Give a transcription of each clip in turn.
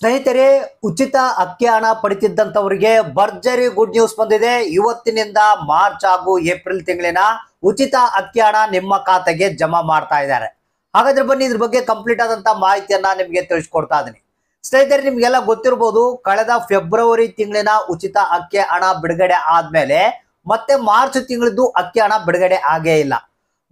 ಸ್ನೇಹಿತರೆ ಉಚಿತ ಅಕ್ಕಿ ಹಣ ಪಡಿತಿದ್ದಂಥವರಿಗೆ ಭರ್ಜರಿ ಗುಡ್ ನ್ಯೂಸ್ ಬಂದಿದೆ ಇವತ್ತಿನಿಂದ ಮಾರ್ಚ್ ಹಾಗೂ ಏಪ್ರಿಲ್ ತಿಂಗಳಿನ ಉಚಿತ ಅಕ್ಕಿ ಹಣ ನಿಮ್ಮ ಖಾತೆಗೆ ಜಮಾ ಮಾಡ್ತಾ ಇದ್ದಾರೆ ಹಾಗಾದ್ರೆ ಬನ್ನಿ ಇದ್ರ ಬಗ್ಗೆ ಕಂಪ್ಲೀಟ್ ಆದಂತ ಮಾಹಿತಿಯನ್ನ ನಿಮಗೆ ತಿಳಿಸ್ಕೊಡ್ತಾ ಇದ್ದೀನಿ ಸ್ನೇಹಿತರೆ ನಿಮ್ಗೆಲ್ಲ ಗೊತ್ತಿರ್ಬೋದು ಕಳೆದ ಫೆಬ್ರವರಿ ತಿಂಗಳಿನ ಉಚಿತ ಅಕ್ಕಿ ಹಣ ಬಿಡುಗಡೆ ಆದ್ಮೇಲೆ ಮತ್ತೆ ಮಾರ್ಚ್ ತಿಂಗಳದ್ದು ಅಕ್ಕಿ ಹಣ ಬಿಡುಗಡೆ ಆಗೇ ಇಲ್ಲ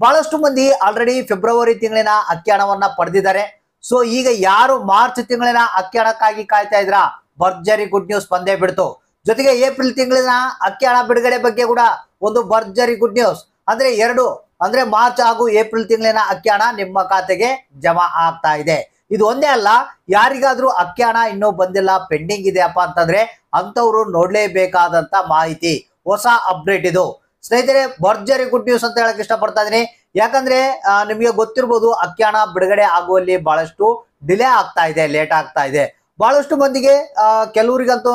ಬಹಳಷ್ಟು ಮಂದಿ ಆಲ್ರೆಡಿ ಫೆಬ್ರವರಿ ತಿಂಗಳಿನ ಅಕ್ಕಿ ಹಣವನ್ನ ಪಡೆದಿದ್ದಾರೆ ಸೊ ಈಗ ಯಾರು ಮಾರ್ಚ್ ತಿಂಗಳಿನ ಅಕ್ಕಿ ಹಣಕ್ಕಾಗಿ ಕಾಯ್ತಾ ಇದ್ರ ಭರ್ಜರಿ ಗುಡ್ ನ್ಯೂಸ್ ಬಂದೇ ಬಿಡ್ತು ಜೊತೆಗೆ ಏಪ್ರಿಲ್ ತಿಂಗಳಿನ ಅಕ್ಕಿ ಹಣ ಬಿಡುಗಡೆ ಬಗ್ಗೆ ಕೂಡ ಒಂದು ಭರ್ಜರಿ ಗುಡ್ ನ್ಯೂಸ್ ಅಂದ್ರೆ ಎರಡು ಅಂದ್ರೆ ಮಾರ್ಚ್ ಹಾಗೂ ಏಪ್ರಿಲ್ ತಿಂಗಳಿನ ಅಕ್ಕಿ ಹಣ ನಿಮ್ಮ ಖಾತೆಗೆ ಜಮಾ ಆಗ್ತಾ ಇದೆ ಇದು ಒಂದೇ ಅಲ್ಲ ಯಾರಿಗಾದ್ರೂ ಅಕ್ಕಿ ಹಣ ಇನ್ನೂ ಬಂದಿಲ್ಲ ಪೆಂಡಿಂಗ್ ಇದೆಯಪ್ಪ ಅಂತಂದ್ರೆ ಅಂತವ್ರು ನೋಡ್ಲೇಬೇಕಾದಂತ ಮಾಹಿತಿ ಹೊಸ ಅಪ್ಡೇಟ್ ಇದು ಸ್ನೇಹಿತರೆ ಭರ್ಜರಿ ಗುಡ್ ನ್ಯೂಸ್ ಅಂತ ಹೇಳಕ್ ಇಷ್ಟಪಡ್ತಾ ಇದೀನಿ ಯಾಕಂದ್ರೆ ನಿಮಗೆ ಗೊತ್ತಿರ್ಬೋದು ಅಕ್ಕಿ ಹಣ ಬಿಡುಗಡೆ ಆಗುವಲ್ಲಿ ಬಹಳಷ್ಟು ಡಿಲೇ ಆಗ್ತಾ ಇದೆ ಲೇಟ್ ಆಗ್ತಾ ಇದೆ ಬಹಳಷ್ಟು ಮಂದಿಗೆ ಕೆಲವರಿಗಂತೂ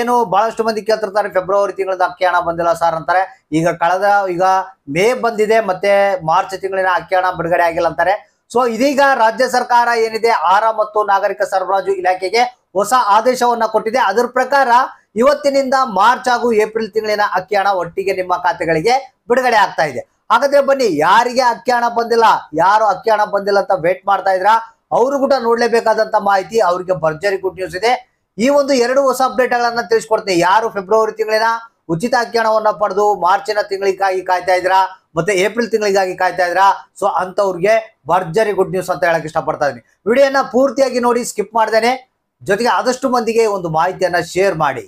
ಏನು ಬಹಳಷ್ಟು ಮಂದಿ ಕೇಳ್ತಿರ್ತಾರೆ ಫೆಬ್ರವರಿ ತಿಂಗಳದ ಅಕ್ಕಿ ಹಣ ಬಂದಿಲ್ಲ ಸರ್ ಅಂತಾರೆ ಈಗ ಕಳೆದ ಈಗ ಮೇ ಬಂದಿದೆ ಮತ್ತೆ ಮಾರ್ಚ್ ತಿಂಗಳಿನ ಅಕ್ಕಿ ಬಿಡುಗಡೆ ಆಗಿಲ್ಲ ಅಂತಾರೆ ಸೊ ಇದೀಗ ರಾಜ್ಯ ಸರ್ಕಾರ ಏನಿದೆ ಆಹಾರ ಮತ್ತು ನಾಗರಿಕ ಸರಬರಾಜು ಇಲಾಖೆಗೆ ಹೊಸ ಆದೇಶವನ್ನ ಕೊಟ್ಟಿದೆ ಅದರ ಪ್ರಕಾರ ಇವತ್ತಿನಿಂದ ಮಾರ್ಚ್ ಹಾಗೂ ಏಪ್ರಿಲ್ ತಿಂಗಳಿನ ಅಕ್ಕಿ ಹಣ ಒಟ್ಟಿಗೆ ನಿಮ್ಮ ಖಾತೆಗಳಿಗೆ ಬಿಡುಗಡೆ ಆಗ್ತಾ ಇದೆ ಹಾಗಾದ್ರೆ ಬನ್ನಿ ಯಾರಿಗೆ ಅಕ್ಕಿ ಹಣ ಬಂದಿಲ್ಲ ಯಾರು ಅಕ್ಕಿ ಹಣ ಬಂದಿಲ್ಲ ಅಂತ ವೇಟ್ ಮಾಡ್ತಾ ಇದ್ರ ಅವರು ಕೂಡ ನೋಡ್ಲೇಬೇಕಾದಂತ ಮಾಹಿತಿ ಅವರಿಗೆ ಭರ್ಜರಿ ಗುಡ್ ನ್ಯೂಸ್ ಇದೆ ಈ ಒಂದು ಎರಡು ಹೊಸ ಅಪ್ಡೇಟ್ ಗಳನ್ನ ತಿಳಿಸ್ಕೊಡ್ತೀನಿ ಯಾರು ಫೆಬ್ರವರಿ ತಿಂಗಳಿನ ಉಚಿತ ಅಕ್ಕಿ ಹಣವನ್ನ ಪಡೆದು ಮಾರ್ಚಿನ ತಿಂಗಳಿಗಾಗಿ ಕಾಯ್ತಾ ಇದ್ರಾ ಮತ್ತೆ ಏಪ್ರಿಲ್ ತಿಂಗಳಿಗಾಗಿ ಕಾಯ್ತಾ ಇದ್ರಾ ಸೊ ಅಂತವ್ರಿಗೆ ಭರ್ಜರಿ ಗುಡ್ ನ್ಯೂಸ್ ಅಂತ ಹೇಳಕ್ ಇಷ್ಟಪಡ್ತಾ ಇದೀನಿ ವಿಡಿಯೋನ ಪೂರ್ತಿಯಾಗಿ ನೋಡಿ ಸ್ಕಿಪ್ ಮಾಡ್ದೇನೆ ಜೊತೆಗೆ ಆದಷ್ಟು ಮಂದಿಗೆ ಒಂದು ಮಾಹಿತಿಯನ್ನ ಶೇರ್ ಮಾಡಿ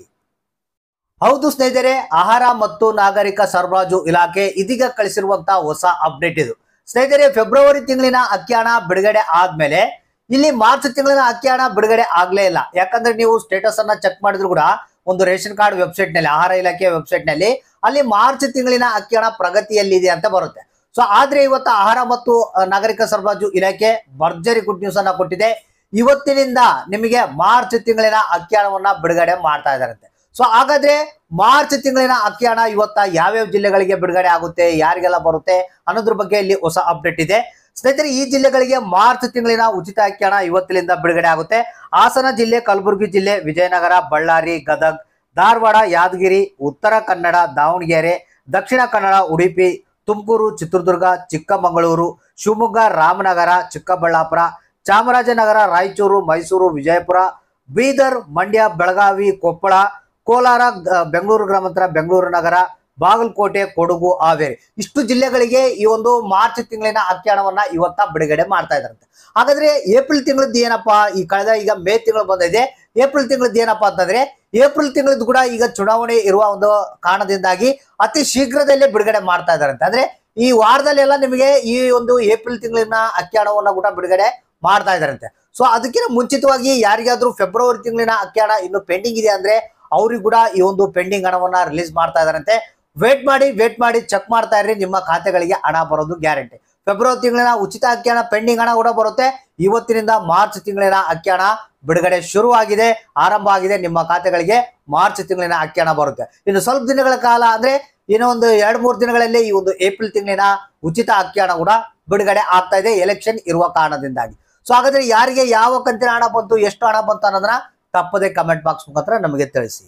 ಹೌದು ಸ್ನೇಹಿತರೆ ಆಹಾರ ಮತ್ತು ನಾಗರಿಕ ಸರಬರಾಜು ಇಲಾಖೆ ಇದೀಗ ಕಳಿಸಿರುವಂತ ಹೊಸ ಅಪ್ಡೇಟ್ ಇದು ಸ್ನೇಹಿತರೆ ಫೆಬ್ರವರಿ ತಿಂಗಳಿನ ಅಕ್ಕಿ ಬಿಡುಗಡೆ ಆದ್ಮೇಲೆ ಇಲ್ಲಿ ಮಾರ್ಚ್ ತಿಂಗಳಿನ ಅಕ್ಕಿ ಬಿಡುಗಡೆ ಆಗ್ಲೇ ಇಲ್ಲ ಯಾಕಂದ್ರೆ ನೀವು ಸ್ಟೇಟಸ್ ಅನ್ನ ಚೆಕ್ ಮಾಡಿದ್ರು ಕೂಡ ಒಂದು ರೇಷನ್ ಕಾರ್ಡ್ ವೆಬ್ಸೈಟ್ ನಲ್ಲಿ ಆಹಾರ ಇಲಾಖೆಯ ವೆಬ್ಸೈಟ್ ನಲ್ಲಿ ಅಲ್ಲಿ ಮಾರ್ಚ್ ತಿಂಗಳಿನ ಅಕ್ಕಿ ಹಣ ಪ್ರಗತಿಯಲ್ಲಿದೆ ಅಂತ ಬರುತ್ತೆ ಸೊ ಆದ್ರೆ ಇವತ್ತು ಆಹಾರ ಮತ್ತು ನಾಗರಿಕ ಸರಬರಾಜು ಇಲಾಖೆ ಭರ್ಜರಿ ಗುಡ್ ನ್ಯೂಸ್ ಅನ್ನ ಕೊಟ್ಟಿದೆ ಇವತ್ತಿನಿಂದ ನಿಮಗೆ ಮಾರ್ಚ್ ತಿಂಗಳಿನ ಅಕ್ಕಿ ಬಿಡುಗಡೆ ಮಾಡ್ತಾ ಇದಾರಂತೆ ಸೊ ಹಾಗಾದ್ರೆ ಮಾರ್ಚ್ ತಿಂಗಳಿನ ಅಕ್ಕಿ ಹಣ ಇವತ್ತ ಯಾವ್ಯಾವ ಜಿಲ್ಲೆಗಳಿಗೆ ಬಿಡುಗಡೆ ಆಗುತ್ತೆ ಯಾರಿಗೆಲ್ಲ ಬರುತ್ತೆ ಅನ್ನೋದ್ರ ಬಗ್ಗೆ ಇಲ್ಲಿ ಹೊಸ ಅಪ್ಡೇಟ್ ಇದೆ ಸ್ನೇಹಿತರೆ ಈ ಜಿಲ್ಲೆಗಳಿಗೆ ಮಾರ್ಚ್ ತಿಂಗಳಿನ ಉಚಿತ ಅಕ್ಕಿ ಹಣ ಇವತ್ತಿನಿಂದ ಬಿಡುಗಡೆ ಆಗುತ್ತೆ ಹಾಸನ ಜಿಲ್ಲೆ ಕಲಬುರಗಿ ಜಿಲ್ಲೆ ವಿಜಯನಗರ ಬಳ್ಳಾರಿ ಗದಗ್ ಧಾರವಾಡ ಯಾದಗಿರಿ ಉತ್ತರ ಕನ್ನಡ ದಾವಣಗೆರೆ ದಕ್ಷಿಣ ಕನ್ನಡ ಉಡುಪಿ ತುಮಕೂರು ಚಿತ್ರದುರ್ಗ ಚಿಕ್ಕಮಗಳೂರು ಶಿವಮೊಗ್ಗ ರಾಮನಗರ ಚಿಕ್ಕಬಳ್ಳಾಪುರ ಚಾಮರಾಜನಗರ ರಾಯಚೂರು ಮೈಸೂರು ವಿಜಯಪುರ ಬೀದರ್ ಮಂಡ್ಯ ಬೆಳಗಾವಿ ಕೊಪ್ಪಳ ಕೋಲಾರ ಬೆಂಗಳೂರು ಗ್ರಾಮಾಂತರ ಬೆಂಗಳೂರು ನಗರ ಬಾಗಲಕೋಟೆ ಕೊಡಗು ಹಾವೇರಿ ಇಷ್ಟು ಜಿಲ್ಲೆಗಳಿಗೆ ಈ ಒಂದು ಮಾರ್ಚ್ ತಿಂಗಳಿನ ಅಕ್ಕಿ ಇವತ್ತ ಬಿಡುಗಡೆ ಮಾಡ್ತಾ ಇದ್ದಾರಂತೆ ಹಾಗಾದ್ರೆ ಏಪ್ರಿಲ್ ತಿಂಗಳದ್ದು ಏನಪ್ಪಾ ಈ ಕಳೆದ ಈಗ ಮೇ ತಿಂಗಳು ಬಂದಿದೆ ಏಪ್ರಿಲ್ ತಿಂಗಳದ್ದು ಏನಪ್ಪಾ ಅಂತಂದ್ರೆ ಏಪ್ರಿಲ್ ತಿಂಗಳದ್ದು ಕೂಡ ಈಗ ಚುನಾವಣೆ ಇರುವ ಒಂದು ಕಾರಣದಿಂದಾಗಿ ಅತಿ ಶೀಘ್ರದಲ್ಲೇ ಬಿಡುಗಡೆ ಮಾಡ್ತಾ ಇದ್ದಾರಂತೆ ಅಂದ್ರೆ ಈ ವಾರದಲ್ಲೆಲ್ಲ ನಿಮಗೆ ಈ ಒಂದು ಏಪ್ರಿಲ್ ತಿಂಗಳಿನ ಅಕ್ಕಿ ಕೂಡ ಬಿಡುಗಡೆ ಮಾಡ್ತಾ ಇದಾರಂತೆ ಸೊ ಅದಕ್ಕಿಂತ ಮುಂಚಿತವಾಗಿ ಯಾರಿಗಾದ್ರೂ ಫೆಬ್ರವರಿ ತಿಂಗಳಿನ ಅಖ್ಯಾನ ಇನ್ನು ಪೆಂಡಿಂಗ್ ಇದೆ ಅಂದ್ರೆ ಅವ್ರಿಗೂ ಕೂಡ ಈ ಒಂದು ಪೆಂಡಿಂಗ್ ಹಣವನ್ನ ರಿಲೀಸ್ ಮಾಡ್ತಾ ಇದಾರಂತೆ ವೇಟ್ ಮಾಡಿ ವೇಟ್ ಮಾಡಿ ಚೆಕ್ ಮಾಡ್ತಾ ಇರ್ರಿ ನಿಮ್ಮ ಖಾತೆಗಳಿಗೆ ಹಣ ಬರೋದು ಗ್ಯಾರಂಟಿ ಫೆಬ್ರವರಿ ತಿಂಗಳಿನ ಉಚಿತ ಅಕ್ಕಿ ಹಣ ಪೆಂಡಿಂಗ್ ಹಣ ಕೂಡ ಬರುತ್ತೆ ಇವತ್ತಿನಿಂದ ಮಾರ್ಚ್ ತಿಂಗಳಿನ ಅಕ್ಕಿ ಹಣ ಬಿಡುಗಡೆ ಶುರುವಾಗಿದೆ ಆರಂಭ ಆಗಿದೆ ನಿಮ್ಮ ಖಾತೆಗಳಿಗೆ ಮಾರ್ಚ್ ತಿಂಗಳಿನ ಅಕ್ಕಿ ಹಣ ಬರುತ್ತೆ ಇನ್ನು ಸ್ವಲ್ಪ ದಿನಗಳ ಕಾಲ ಅಂದ್ರೆ ಇನ್ನೊಂದು ಎರಡ್ ಮೂರು ದಿನಗಳಲ್ಲಿ ಈ ಒಂದು ಏಪ್ರಿಲ್ ತಿಂಗಳಿನ ಉಚಿತ ಅಕ್ಕಿ ಹಣ ಕೂಡ ಬಿಡುಗಡೆ ಆಗ್ತಾ ಇದೆ ಎಲೆಕ್ಷನ್ ಇರುವ ಕಾರಣದಿಂದಾಗಿ ಸೊ ಹಾಗಾದ್ರೆ ಯಾರಿಗೆ ಯಾವ ಕಂತಿನ ಹಣ ಬಂತು ಎಷ್ಟು ಹಣ ಬಂತು ಅನ್ನೋದನ್ನ ತಪ್ಪದೆ ಕಮೆಂಟ್ ಬಾಕ್ಸ್ ಮುಖಾಂತರ ನಮಗೆ ತಿಳಿಸಿ